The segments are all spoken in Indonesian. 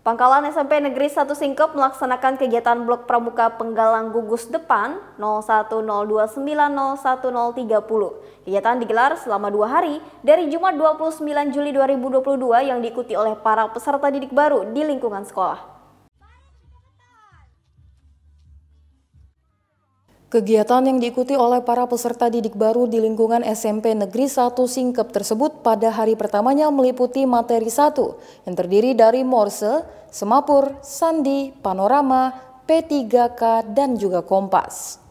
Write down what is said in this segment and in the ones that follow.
Pangkalan SMP Negeri 1 Singkep melaksanakan kegiatan blok pramuka penggalang gugus depan 010290130. Kegiatan digelar selama dua hari dari Jumat 29 Juli 2022 yang diikuti oleh para peserta didik baru di lingkungan sekolah. Kegiatan yang diikuti oleh para peserta didik baru di lingkungan SMP Negeri 1 Singkep tersebut pada hari pertamanya meliputi materi 1 yang terdiri dari Morse, Semapur, Sandi, Panorama, P3K, dan juga Kompas.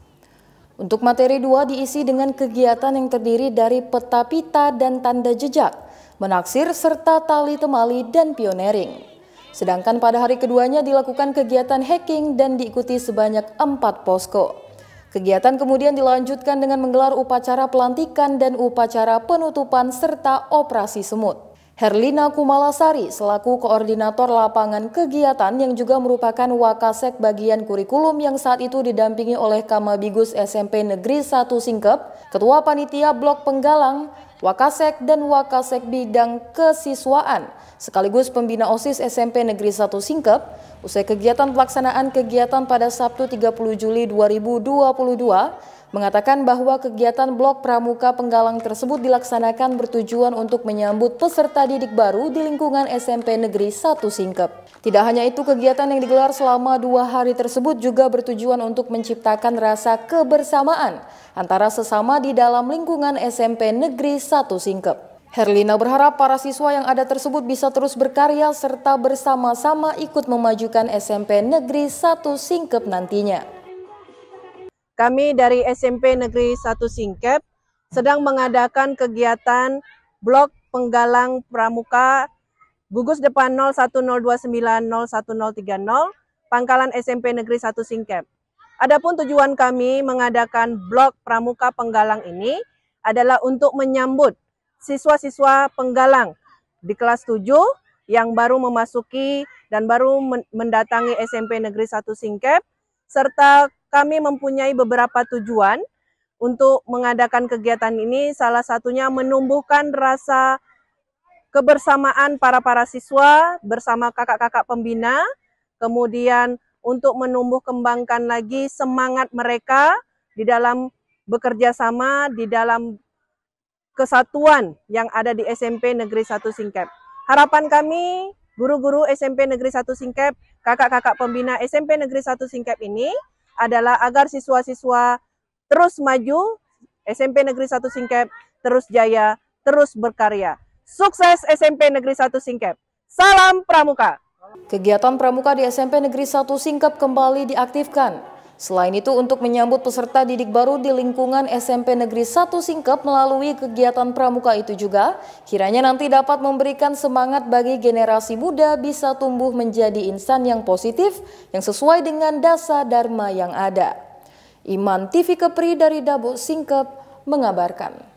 Untuk materi 2 diisi dengan kegiatan yang terdiri dari peta pita dan tanda jejak, menaksir serta tali temali dan pionering. Sedangkan pada hari keduanya dilakukan kegiatan hacking dan diikuti sebanyak empat posko. Kegiatan kemudian dilanjutkan dengan menggelar upacara pelantikan dan upacara penutupan serta operasi semut. Herlina Kumalasari selaku koordinator lapangan kegiatan yang juga merupakan wakasek bagian kurikulum yang saat itu didampingi oleh Kamabigus SMP Negeri 1 Singkep, Ketua Panitia Blok Penggalang, Wakasek dan Wakasek Bidang Kesiswaan sekaligus pembina OSIS SMP Negeri 1 Singkep usai kegiatan pelaksanaan kegiatan pada Sabtu 30 Juli 2022 mengatakan bahwa kegiatan Blok Pramuka Penggalang tersebut dilaksanakan bertujuan untuk menyambut peserta didik baru di lingkungan SMP Negeri 1 Singkep. Tidak hanya itu, kegiatan yang digelar selama dua hari tersebut juga bertujuan untuk menciptakan rasa kebersamaan antara sesama di dalam lingkungan SMP Negeri 1 Singkep. Herlina berharap para siswa yang ada tersebut bisa terus berkarya serta bersama-sama ikut memajukan SMP Negeri 1 Singkep nantinya. Kami dari SMP Negeri 1 Singkep sedang mengadakan kegiatan blok penggalang pramuka gugus depan 01029-01030 Pangkalan SMP Negeri 1 Singkep. Adapun tujuan kami mengadakan blok pramuka penggalang ini adalah untuk menyambut siswa-siswa penggalang di kelas 7 yang baru memasuki dan baru mendatangi SMP Negeri 1 Singkep serta kami mempunyai beberapa tujuan untuk mengadakan kegiatan ini. Salah satunya menumbuhkan rasa kebersamaan para-para siswa bersama kakak-kakak pembina, kemudian untuk menumbuh kembangkan lagi semangat mereka di dalam bekerja sama, di dalam kesatuan yang ada di SMP Negeri Satu Singkep. Harapan kami, guru-guru SMP Negeri Satu Singkep, kakak-kakak pembina SMP Negeri Satu Singkep ini adalah agar siswa-siswa terus maju, SMP Negeri 1 Singkep terus jaya, terus berkarya. Sukses SMP Negeri 1 Singkep. Salam Pramuka. Kegiatan Pramuka di SMP Negeri 1 Singkep kembali diaktifkan. Selain itu, untuk menyambut peserta didik baru di lingkungan SMP Negeri 1 Singkep melalui kegiatan pramuka itu juga, kiranya nanti dapat memberikan semangat bagi generasi muda bisa tumbuh menjadi insan yang positif, yang sesuai dengan dasa dharma yang ada. Iman TV Kepri dari Dabuk Singkep mengabarkan.